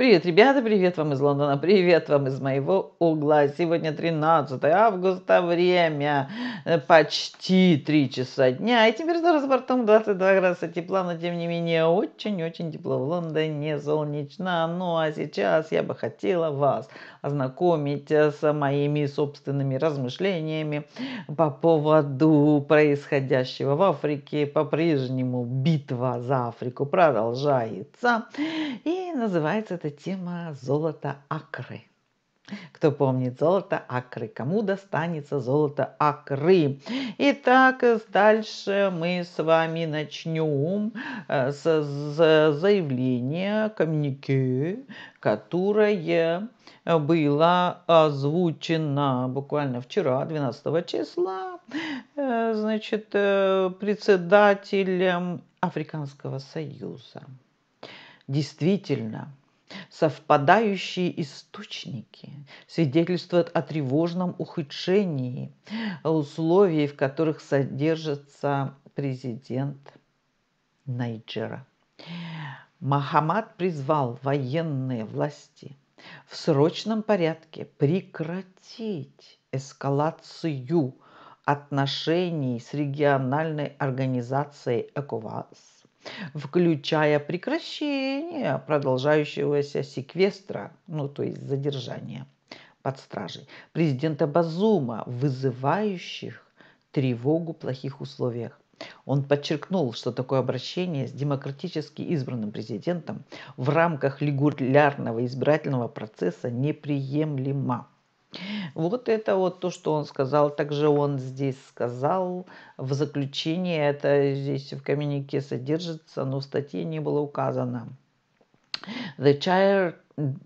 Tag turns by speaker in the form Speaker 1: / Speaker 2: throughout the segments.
Speaker 1: Привет, ребята, привет вам из Лондона, привет вам из моего угла. Сегодня 13 августа, время э, почти 3 часа дня, и температура за бортом 22 градуса тепла, но тем не менее очень-очень тепло в Лондоне, солнечно. Ну а сейчас я бы хотела вас ознакомить э, с моими собственными размышлениями по поводу происходящего в Африке. По-прежнему битва за Африку продолжается, и называется это тема золота Акры. Кто помнит золото Акры? Кому достанется золото Акры? Итак, дальше мы с вами начнем э, с, с заявления коммунике, которое было озвучено буквально вчера, 12 числа, э, значит, э, председателем Африканского союза. Действительно, Совпадающие источники свидетельствуют о тревожном ухудшении условий, в которых содержится президент Найджера. Махамад призвал военные власти в срочном порядке прекратить эскалацию отношений с региональной организацией ЭКОВАС включая прекращение продолжающегося секвестра, ну то есть задержания под стражей, президента Базума, вызывающих тревогу в плохих условиях. Он подчеркнул, что такое обращение с демократически избранным президентом в рамках регулярного избирательного процесса неприемлемо. Вот это вот то, что он сказал. Также он здесь сказал в заключении, это здесь в коммюнике содержится, но в статье не было указано. The chair,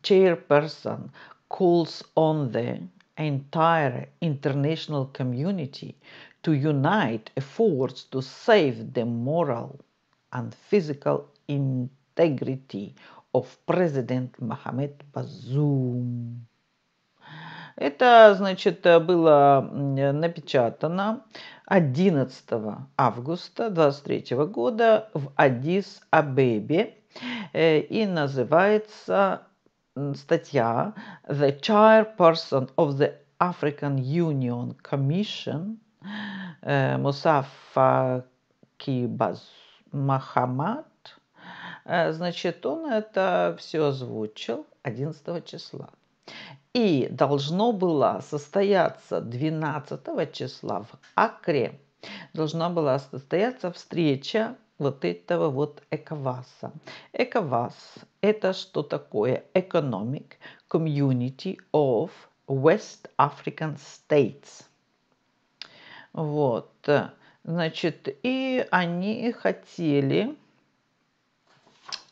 Speaker 1: chairperson calls on the entire international community to unite efforts to save the moral and physical integrity of President Mohamed Bazoum. Это, значит, э, было э, напечатано 11 августа 23 года в Адис-Абебе э, и называется статья «The Chairperson of the African Union Commission» Мусафа Кибаз Махамад. Значит, он это все озвучил 11 числа. И должно было состояться 12 числа в Акре, должна была состояться встреча вот этого вот эковаса. Экавас это что такое? Economic Community of West African States. Вот, значит, и они хотели,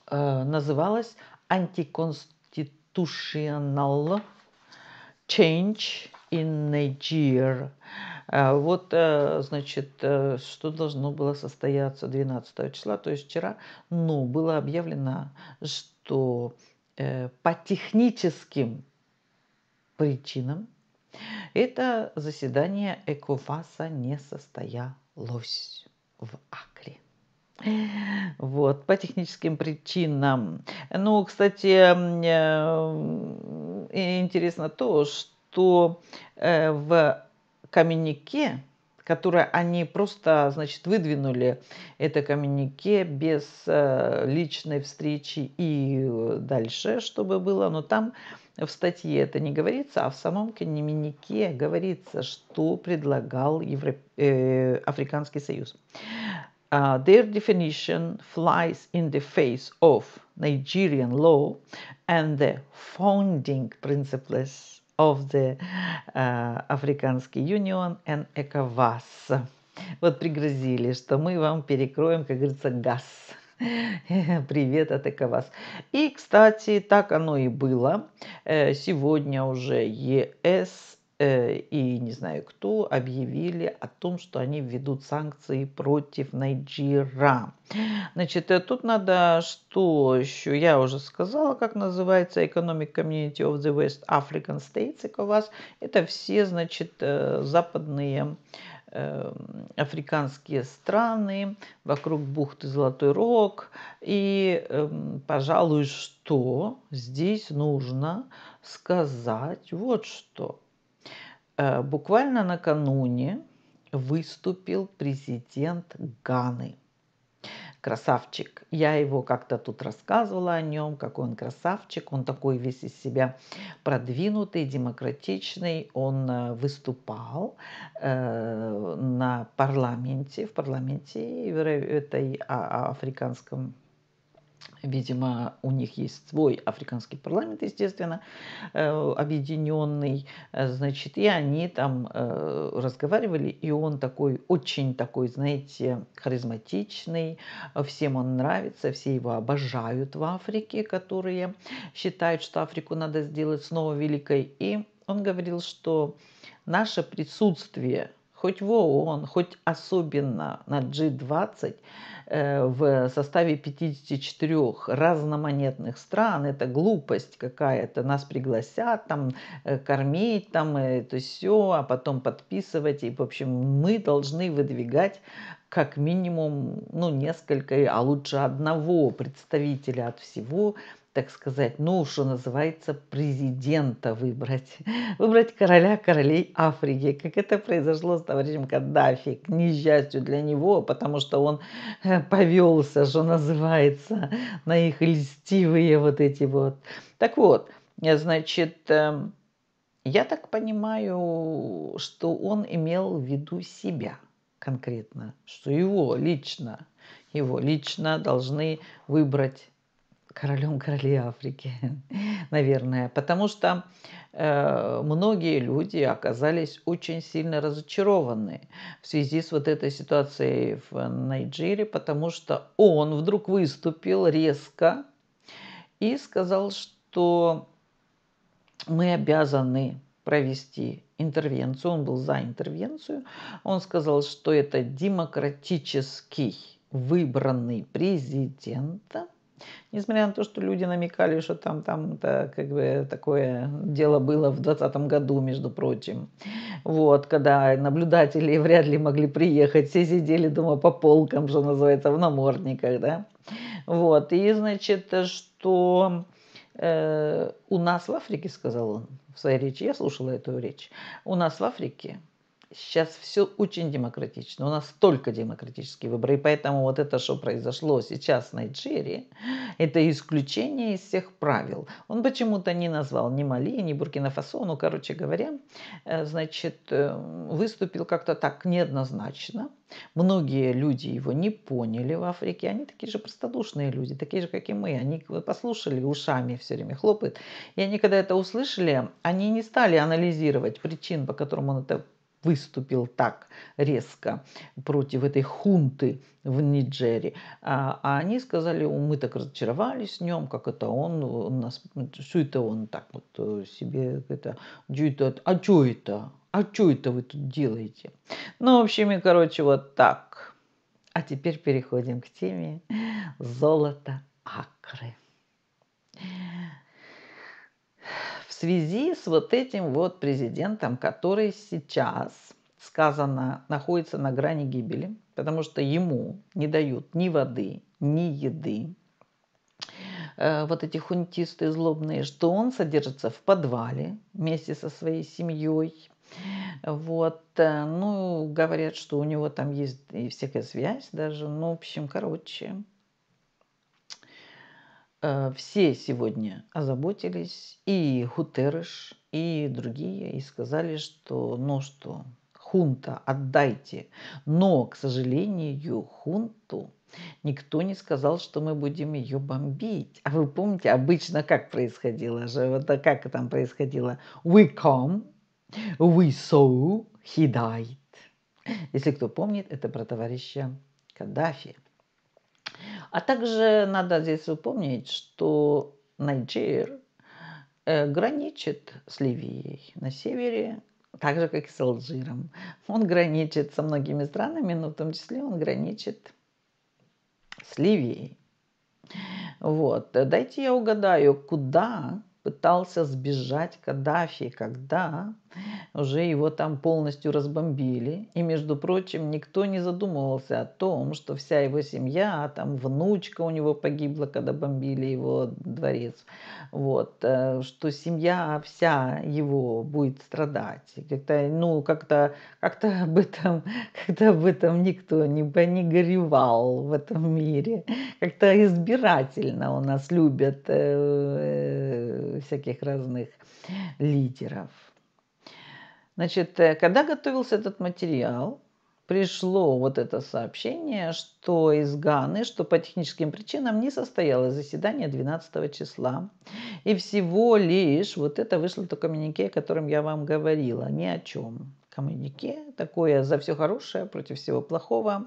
Speaker 1: э, называлась антиконституционал change in Niger. А, вот, э, значит, э, что должно было состояться 12 числа, то есть вчера, но ну, было объявлено, что э, по техническим причинам это заседание Экофаса не состоялось в АК. Вот, по техническим причинам. Ну, кстати, э, интересно то, что э, в каменнике, которое они просто, значит, выдвинули это каменнике без э, личной встречи и дальше, чтобы было, но там в статье это не говорится, а в самом каменнике говорится, что предлагал Евро... э, Африканский Союз uh, their definition flies in the face of Nigerian law and the founding principles of the uh, Африканский Union and ECOWAS. Вот пригрозили, что мы вам перекроем, как говорится, газ. Привет от ЭКОВАС. И, кстати, так оно и было. Э, сегодня уже ЕС Э, и не знаю кто объявили о том, что они введут санкции против Найджира. Значит, э, тут надо, что еще я уже сказала, как называется Economic Community of the West African States, ECOWAS. Это все, значит, э, западные африканские страны, вокруг бухты Золотой Рог. И, эм, пожалуй, что здесь нужно сказать вот что – Э, буквально накануне выступил президент Ганы. Красавчик. Я его как-то тут рассказывала о нем, какой он красавчик. Он такой весь из себя продвинутый, демократичный. Он э, выступал э, на парламенте, в парламенте этой а, африканском Видимо, у них есть свой африканский парламент, естественно, э, объединенный, значит, и они там э, разговаривали, и он такой, очень такой, знаете, харизматичный, всем он нравится, все его обожают в Африке, которые считают, что Африку надо сделать снова великой, и он говорил, что наше присутствие хоть в ООН, хоть особенно на G20, Э, в составе 54 разномонетных стран, это глупость какая-то, нас пригласят там э, кормить, там э, это все, а потом подписывать, и в общем мы должны выдвигать как минимум ну, несколько, а лучше одного представителя от всего так сказать, ну, что называется, президента выбрать. Выбрать короля королей Африки, как это произошло с товарищем Каддафи, к несчастью для него, потому что он э, повелся, что называется, на их льстивые вот эти вот. Так вот, значит, эм, я так понимаю, что он имел в виду себя конкретно, что его лично, его лично должны выбрать королем королей Африки, наверное, потому что э, многие люди оказались очень сильно разочарованы в связи с вот этой ситуацией в Найджире, потому что он вдруг выступил резко и сказал, что мы обязаны провести интервенцию. Он был за интервенцию. Он сказал, что это демократический выбранный президент – Несмотря на то, что люди намекали, что там, там -то, как бы такое дело было в 2020 году, между прочим, вот, когда наблюдатели вряд ли могли приехать, все сидели дома по полкам, что называется, в намордниках, да, вот, и, значит, что э, у нас в Африке, сказал он в своей речи, я слушала эту речь, у нас в Африке сейчас все очень демократично. У нас только демократические выборы. И поэтому вот это, что произошло сейчас в Найджерии, это исключение из всех правил. Он почему-то не назвал ни Мали, ни Буркина-Фасо. Ну, короче говоря, э, значит, э, выступил как-то так неоднозначно. Многие люди его не поняли в Африке. Они такие же простодушные люди, такие же, как и мы. Они послушали, ушами все время хлопают. И они, когда это услышали, они не стали анализировать причин, по которым он это выступил так резко против этой хунты в Ниджере. А, а они сказали, мы так разочаровались в нем, как это он, он нас, что это он так вот э, себе, это, это а что это? А что это вы тут делаете? Ну, в общем, и, короче, вот так. А теперь переходим к теме золото Акры в связи с вот этим вот президентом, который сейчас, сказано, находится на грани гибели, потому что ему не дают ни воды, ни еды, э, вот эти хунтисты злобные, что он содержится в подвале вместе со своей семьей. Вот, э, ну, говорят, что у него там есть и всякая связь даже, ну, в общем, короче, Э, все сегодня озаботились, и Хутерыш, и другие, и сказали, что ну что, хунта отдайте. Но, к сожалению, хунту никто не сказал, что мы будем ее бомбить. А вы помните, обычно как происходило же, вот а как там происходило? We come, we saw, he died. Если кто помнит, это про товарища Каддафи. А также надо здесь упомнить, что Найджер э, граничит с Ливией на севере, так же, как и с Алжиром. Он граничит со многими странами, но в том числе он граничит с Ливией. Вот. Дайте я угадаю, куда пытался сбежать Каддафи, когда уже его там полностью разбомбили, и, между прочим, никто не задумывался о том, что вся его семья, а там внучка у него погибла, когда бомбили его дворец, вот, э, что семья вся его будет страдать. Как-то, ну, как-то как, -то, об этом, как-то об этом никто не, не горевал в этом мире. Как-то избирательно у нас любят э, э, всяких разных лидеров. Значит, э, когда готовился этот материал, пришло вот это сообщение, что из Ганы, что по техническим причинам не состоялось заседание 12 числа. И всего лишь вот это вышло то коммюнике, о котором я вам говорила, ни о чем коммунике, такое за все хорошее, против всего плохого.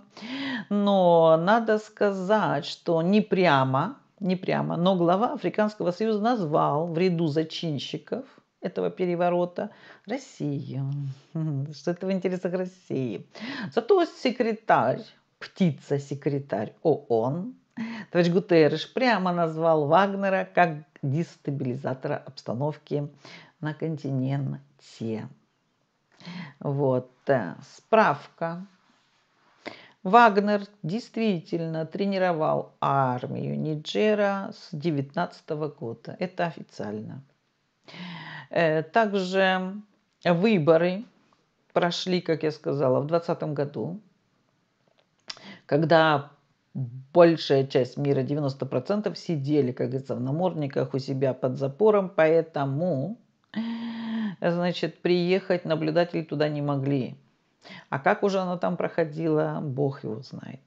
Speaker 1: Но надо сказать, что не прямо, не прямо, но глава Африканского союза назвал в ряду зачинщиков – этого переворота – Россию, Что это в интересах России. Зато секретарь, птица-секретарь ООН, товарищ Гутерреш прямо назвал Вагнера как дестабилизатора обстановки на континенте. Вот, э, справка. Вагнер действительно тренировал армию Ниджера с 19 года. Это официально. Э, также выборы прошли, как я сказала, в 2020 году, когда большая часть мира, 90%, сидели, как говорится, в намордниках у себя под запором, поэтому, значит, приехать наблюдатели туда не могли. А как уже она там проходила, бог его знает.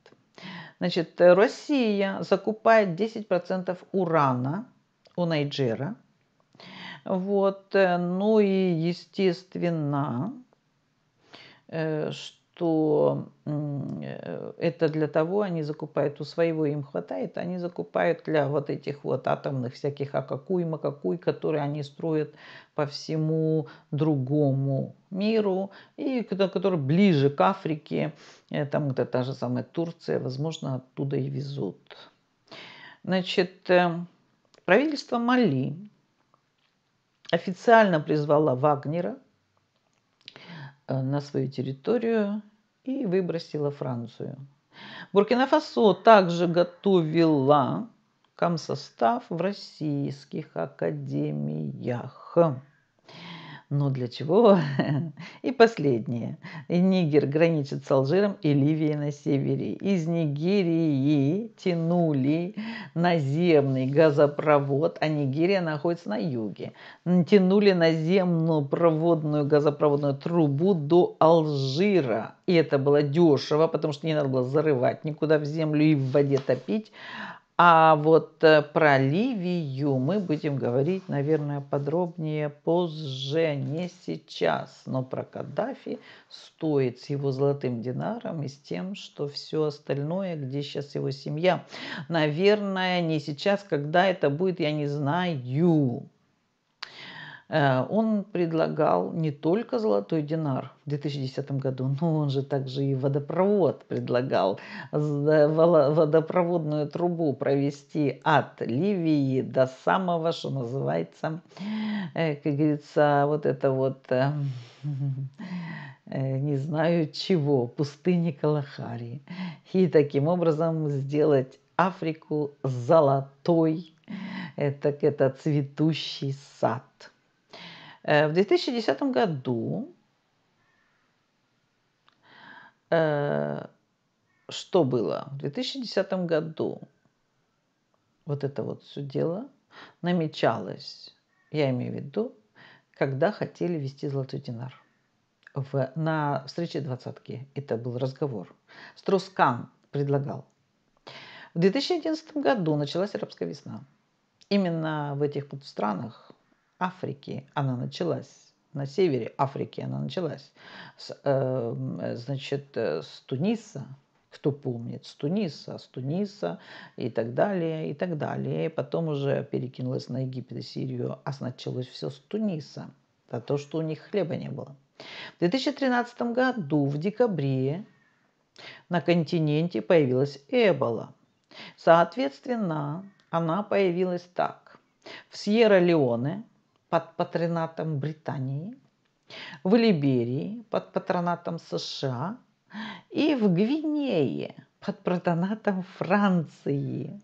Speaker 1: Значит, Россия закупает 10% урана у Найджера – вот. Э, ну и, естественно, э, что э, это для того они закупают, у своего им хватает, они закупают для вот этих вот атомных всяких Акакуй, Макакуй, которые они строят по всему другому миру, и которые ближе к Африке, там где та же самая Турция, возможно, оттуда и везут. Значит, правительство Мали официально призвала Вагнера э, на свою территорию и выбросила Францию. Буркина-Фасо также готовила комсостав в российских академиях. Но ну, для чего? И последнее. Нигер граничит с Алжиром и Ливией на севере. Из Нигерии тянули наземный газопровод, а Нигерия находится на юге. Тянули наземную проводную газопроводную трубу до Алжира. И это было дешево, потому что не надо было зарывать никуда в землю и в воде топить. А вот э, про Ливию мы будем говорить, наверное, подробнее позже, не сейчас. Но про Каддафи стоит с его золотым динаром и с тем, что все остальное, где сейчас его семья. Наверное, не сейчас, когда это будет, я не знаю. Э, он предлагал не только золотой динар в 2010 году, но он же также и водопровод предлагал, водопроводную трубу провести от Ливии до самого, что называется, э, как говорится, вот это вот, э, не знаю чего, пустыни Калахари. И таким образом сделать Африку золотой, так это цветущий сад. Э, в 2010 году, э, что было? В 2010 году вот это вот все дело намечалось, я имею в виду, когда хотели вести золотой динар. В, на встрече двадцатки это был разговор. Струскан предлагал. В 2011 году началась арабская весна. Именно в этих вот странах Африки она началась. На севере Африки она началась. С, э, значит, э, с Туниса, кто помнит, с Туниса, с Туниса и так далее, и так далее. Потом уже перекинулась на Египет и Сирию, а началось все с Туниса. За то, что у них хлеба не было. В 2013 году в декабре на континенте появилась Эбола. Соответственно, она появилась так. В Сьерра-Леоне под патронатом Британии, в Либерии под патронатом США и в Гвинее под патронатом Франции.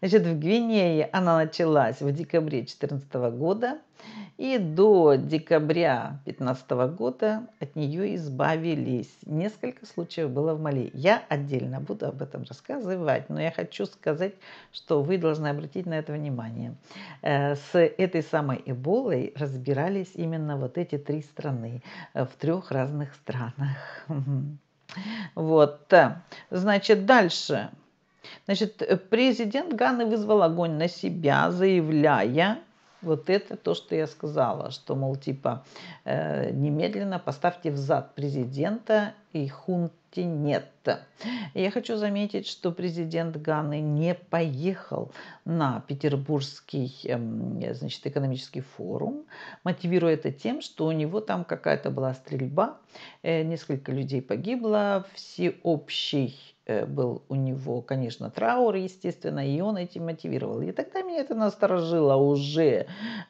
Speaker 1: Значит, в Гвинее она началась в декабре 2014 года и до декабря 2015 года от нее избавились. Несколько случаев было в Мали. Я отдельно буду об этом рассказывать, но я хочу сказать, что вы должны обратить на это внимание. Э, с этой самой Эболой разбирались именно вот эти три страны э, в трех разных странах. Вот, значит, дальше. Значит, президент Ганы вызвал огонь на себя, заявляя, вот это то, что я сказала, что, мол, типа, э, немедленно поставьте в зад президента и хунти нет. Я хочу заметить, что президент Ганы не поехал на Петербургский эм, значит, экономический форум, мотивируя это тем, что у него там какая-то была стрельба, э, несколько людей погибло, всеобщий Э, был у него, конечно, траур, естественно, и он этим мотивировал. И тогда меня это насторожило уже,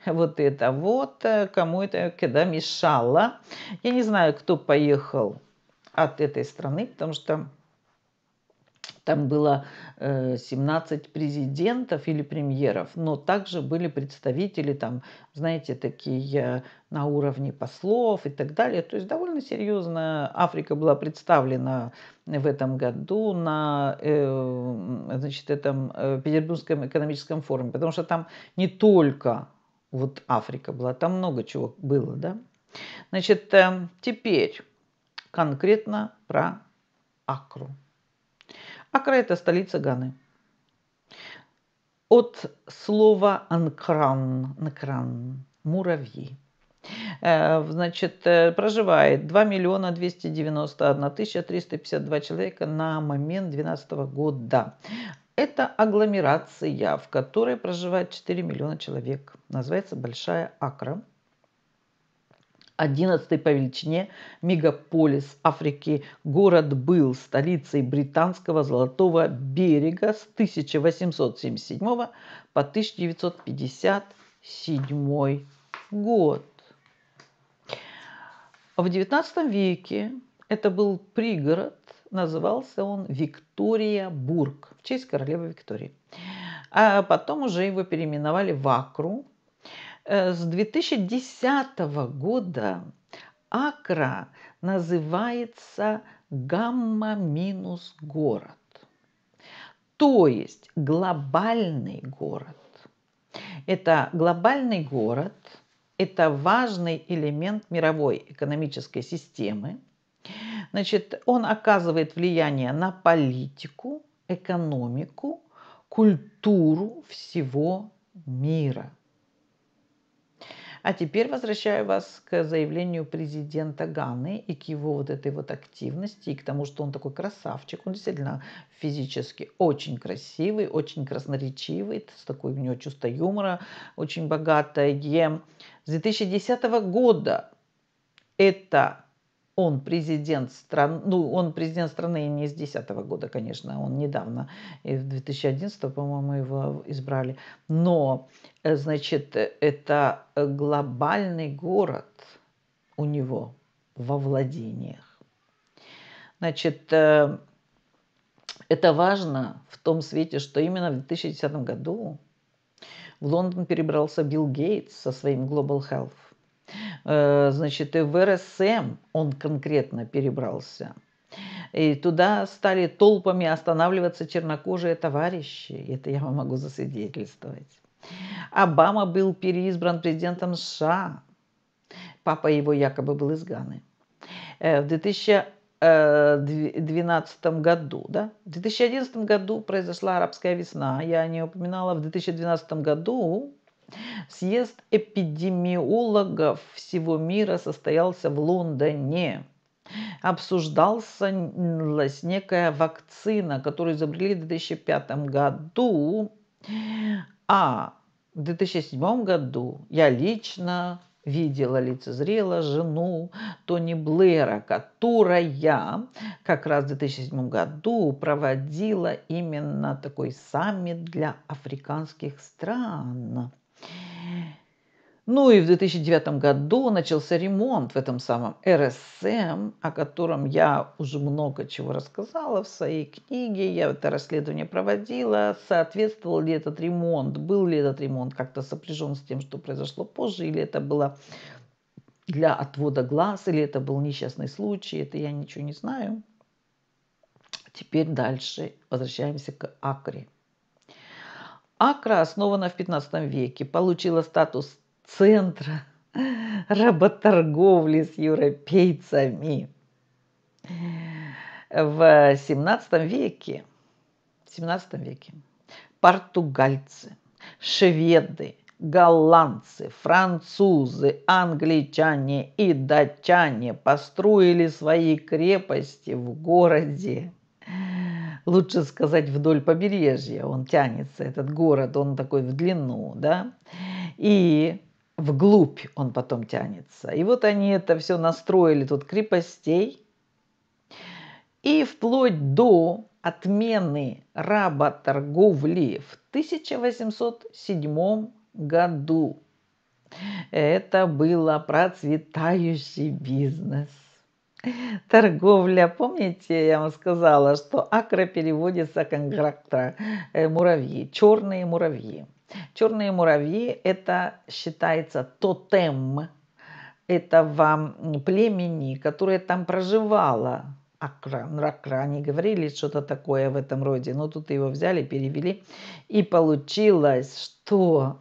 Speaker 1: вот это вот, э, кому это, когда мешало. Я не знаю, кто поехал от этой страны, потому что там было 17 э, президентов или премьеров, но также были представители там, знаете, такие на уровне послов и так далее. То есть довольно серьезно Африка была представлена в этом году на эм, значит, этом э, Петербургском экономическом форуме, потому что там не только вот Африка была, там много чего было, да. Значит, эм, теперь конкретно про Акру. Акра – это столица Ганы. От слова «анкран», «накран» – «муравьи». Э, значит, э, проживает 2 миллиона 291 тысяча 352 человека на момент 2012 года. Это агломерация, в которой проживает 4 миллиона человек. Называется Большая Акра – 11 по величине мегаполис Африки. Город был столицей британского Золотого берега с 1877 по 1957 год. В XIX веке это был пригород, назывался он Виктория-Бург в честь королевы Виктории. А потом уже его переименовали в Акру – Э, с 2010 года Акра называется гамма минус город, то есть глобальный город. Это глобальный город, это важный элемент мировой экономической системы. Значит, он оказывает влияние на политику, экономику, культуру всего мира. А теперь возвращаю вас к заявлению президента Ганы и к его вот этой вот активности, и к тому, что он такой красавчик. Он действительно физически очень красивый, очень красноречивый, с такой у него чувство юмора, очень богатое. С 2010 года это он президент страны, ну, он президент страны не с 2010 года, конечно, он недавно, и в 2011, по-моему, его избрали. Но, э, значит, это глобальный город у него во владениях. Значит, э, это важно в том свете, что именно в 2010 году в Лондон перебрался Билл Гейтс со своим Global Health Э, значит, и в РСМ он конкретно перебрался. И туда стали толпами останавливаться чернокожие товарищи. Это я вам могу засвидетельствовать. Обама был переизбран президентом США. Папа его якобы был из Ганы. Э, в 2012 году, да? В 2011 году произошла арабская весна, я не упоминала. В 2012 году Съезд эпидемиологов всего мира состоялся в Лондоне. Обсуждалась некая вакцина, которую изобрели в 2005 году, а в 2007 году я лично видела, лицезрела жену Тони Блэра, которая как раз в 2007 году проводила именно такой саммит для африканских стран. Ну и в 2009 году начался ремонт в этом самом РСМ, эм, о котором я уже много чего рассказала в своей книге. Я это расследование проводила. Соответствовал ли этот ремонт, был ли этот ремонт как-то сопряжен с тем, что произошло позже, или это было для отвода глаз, или это был несчастный случай, это я ничего не знаю. Теперь дальше возвращаемся к Акре. Акра, основана в 15 веке, получила статус центра работорговли с европейцами. В 17 веке, 17 веке португальцы, шведы, голландцы, французы, англичане и датчане построили свои крепости в городе лучше сказать, вдоль побережья он тянется, этот город, он такой в длину, да, и вглубь он потом тянется. И вот они это все настроили тут крепостей, и вплоть до отмены работорговли в 1807 году. Это был процветающий бизнес. торговля. Помните, я вам сказала, что акра переводится как грактра, э, муравьи, черные муравьи. Черные муравьи – это считается тотем этого племени, которое там проживало. Акра, Нракра, они говорили что-то такое в этом роде, но тут его взяли, перевели, и получилось, что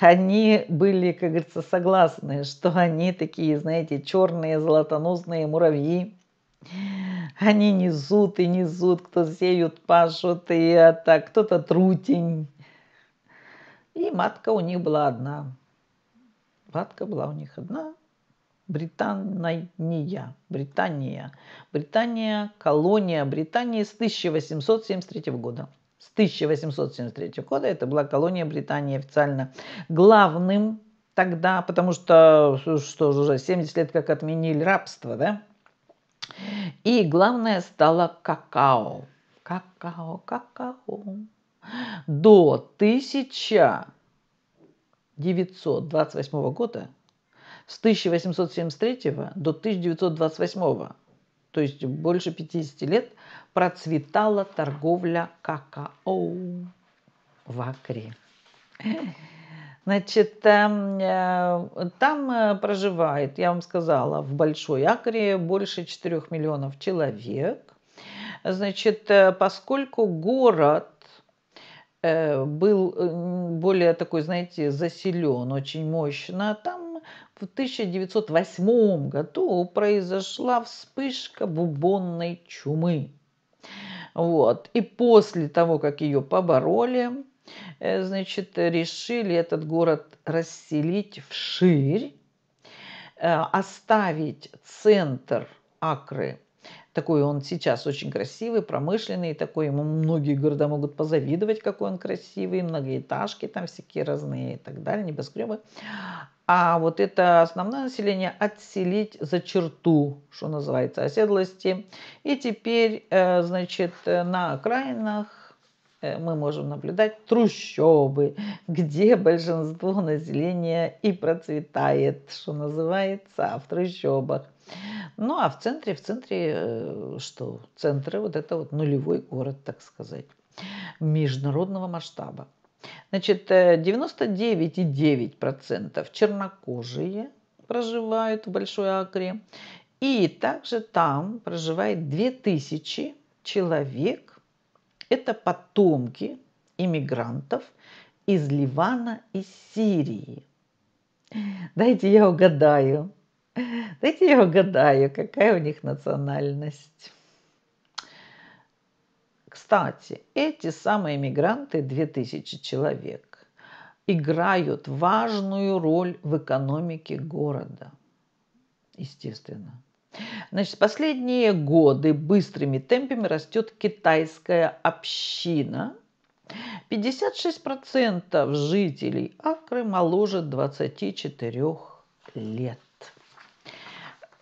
Speaker 1: они были, как говорится, согласны, что они такие, знаете, черные золотоносные муравьи. Они несут и несут, кто сеют, пашут, и а это, кто-то трутень. И матка у них была одна. Матка была у них одна. Британия, Британия. Британия, колония Британии с 1873 года с 1873 года. Это была колония Британии официально главным тогда, потому что, что же уже 70 лет как отменили рабство, да? И главное стало какао. Какао, какао. До 1928 года, с 1873 до 1928, то есть больше 50 лет, процветала торговля какао в Акре. Значит, эм, э, там э, проживает, я вам сказала, в Большой Акре больше 4 миллионов человек. Значит, э, поскольку город был более такой, знаете, заселен очень мощно, там в 1908 году произошла вспышка бубонной чумы. Вот. И после того, как ее побороли, э, значит, решили этот город расселить вширь, э, оставить центр Акры такой он сейчас очень красивый, промышленный, такой ему многие города могут позавидовать, какой он красивый, многоэтажки там всякие разные и так далее, небоскребы а вот это основное население отселить за черту, что называется, оседлости. И теперь, э, значит, э, на окраинах э, мы можем наблюдать трущобы, где большинство населения и процветает, что называется, а в трущобах. Ну а в центре, в центре что? В центре вот это вот нулевой город, так сказать, международного масштаба. Значит, 99,9% э, чернокожие проживают в Большой Акре. И также там проживает 2000 человек. Это потомки иммигрантов из Ливана и Сирии. Дайте я угадаю. Дайте я угадаю, какая у них национальность. Кстати, эти самые мигранты, 2000 человек, играют важную роль в экономике города. Естественно. Значит, последние годы быстрыми темпами растет китайская община. 56% жителей Акры моложе 24 лет.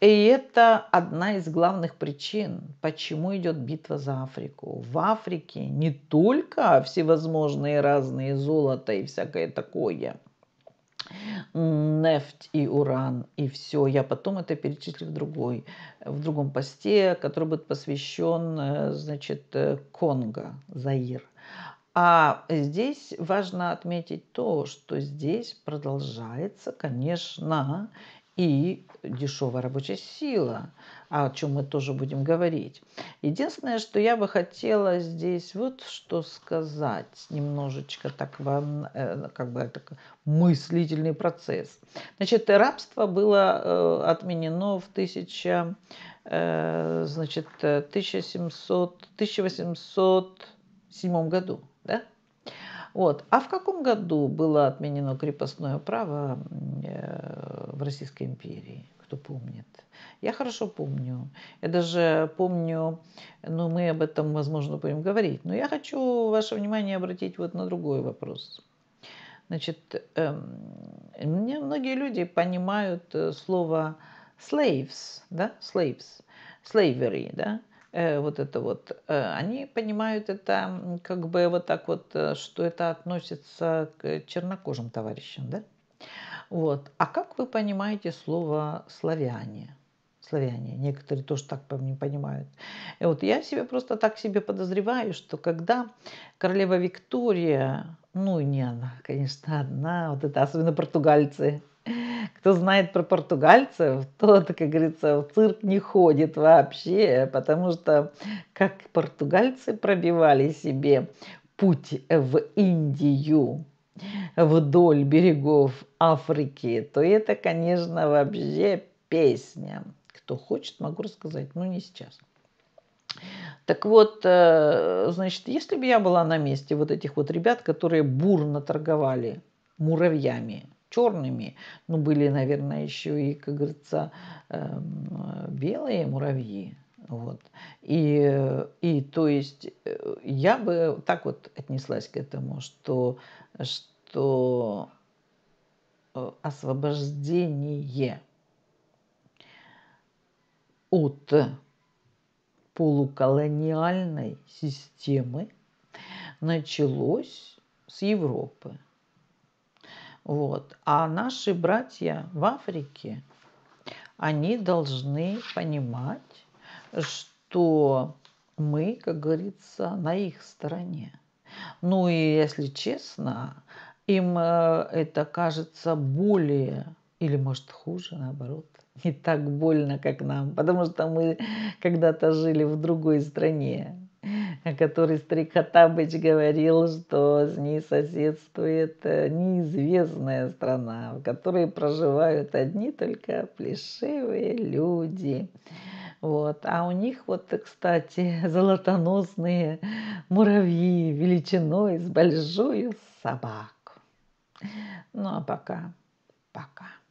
Speaker 1: И это одна из главных причин, почему идет битва за Африку. В Африке не только всевозможные разные золото и всякое такое, нефть и уран, и все. Я потом это перечислю в, другой, в другом посте, который будет посвящен, э, значит, э, Конго, Заир. А здесь важно отметить то, что здесь продолжается, конечно, и дешевая рабочая сила, о чем мы тоже будем говорить. Единственное, что я бы хотела здесь вот что сказать, немножечко так вам, э, как бы это мыслительный процесс. Значит, рабство было э, отменено в 1000, э, значит, 1700, 1807 году, да? Вот. А в каком году было отменено крепостное право в Российской империи, кто помнит. Я хорошо помню. Я даже помню, но ну, мы об этом, возможно, будем говорить. Но я хочу ваше внимание обратить вот на другой вопрос. Значит, эм, мне многие люди понимают э, слово slaves, да, slaves, slavery, да, э, вот это вот, э, они понимают это как бы вот так вот, что это относится к чернокожим товарищам, да. Вот. А как вы понимаете слово «славяне»? славяне, некоторые тоже так не понимают. И вот я себе просто так себе подозреваю, что когда королева Виктория, ну не она, конечно, одна, вот это особенно португальцы, кто знает про португальцев, тот, как говорится, в цирк не ходит вообще, потому что как португальцы пробивали себе путь в Индию, вдоль берегов Африки, то это, конечно, вообще песня. Кто хочет, могу рассказать, но не сейчас. Так вот, э, значит, если бы я была на месте вот этих вот ребят, которые бурно торговали муравьями, черными, ну, были, наверное, еще и, как говорится, эм, э, белые муравьи, вот. И, и то есть э, я бы так вот отнеслась к этому, что, что э, освобождение от полуколониальной системы началось с Европы. Вот. А наши братья в Африке, они должны понимать, что мы, как говорится, на их стороне. Ну и, если честно, им э, это кажется более или, может, хуже, наоборот, не так больно, как нам, потому что мы когда-то жили в другой стране, о которой старик Хатабыч говорил, что с ней соседствует э, неизвестная страна, в которой проживают одни только плешивые люди. Вот. А у них вот, кстати, золотоносные муравьи величиной с большую собаку. Ну а пока, пока.